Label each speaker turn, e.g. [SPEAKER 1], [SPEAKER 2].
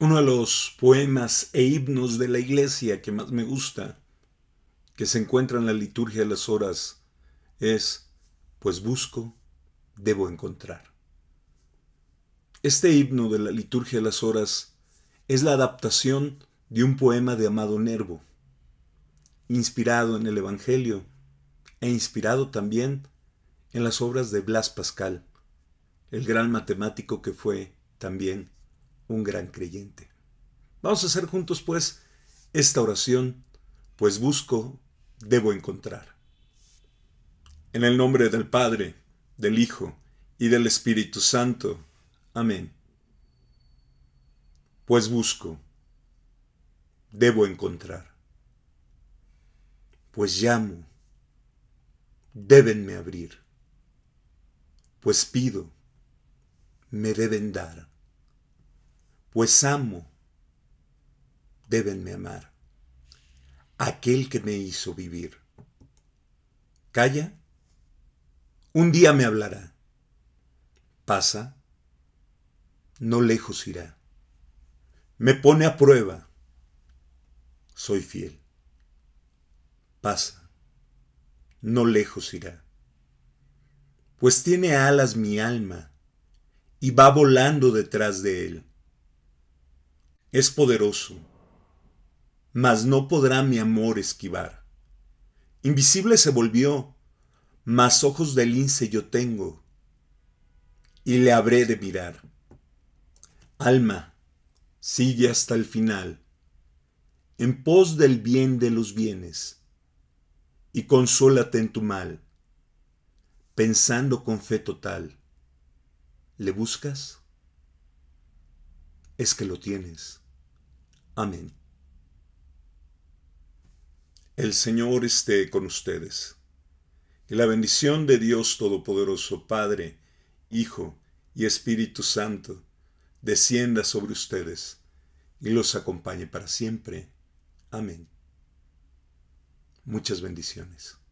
[SPEAKER 1] Uno de los poemas e himnos de la iglesia que más me gusta, que se encuentra en la liturgia de las horas, es, pues busco, debo encontrar. Este himno de la liturgia de las horas es la adaptación de un poema de Amado Nervo, inspirado en el Evangelio e inspirado también en las obras de Blas Pascal, el gran matemático que fue también un gran creyente. Vamos a hacer juntos pues esta oración, pues busco, debo encontrar. En el nombre del Padre, del Hijo y del Espíritu Santo. Amén. Pues busco, debo encontrar. Pues llamo, deben me abrir. Pues pido, me deben dar pues amo, debenme amar, aquel que me hizo vivir. Calla, un día me hablará. Pasa, no lejos irá. Me pone a prueba, soy fiel. Pasa, no lejos irá. Pues tiene alas mi alma y va volando detrás de él es poderoso, mas no podrá mi amor esquivar. Invisible se volvió, mas ojos de lince yo tengo, y le habré de mirar. Alma, sigue hasta el final, en pos del bien de los bienes, y consólate en tu mal, pensando con fe total. ¿Le buscas? Es que lo tienes. Amén. El Señor esté con ustedes. Que la bendición de Dios Todopoderoso, Padre, Hijo y Espíritu Santo, descienda sobre ustedes y los acompañe para siempre. Amén. Muchas bendiciones.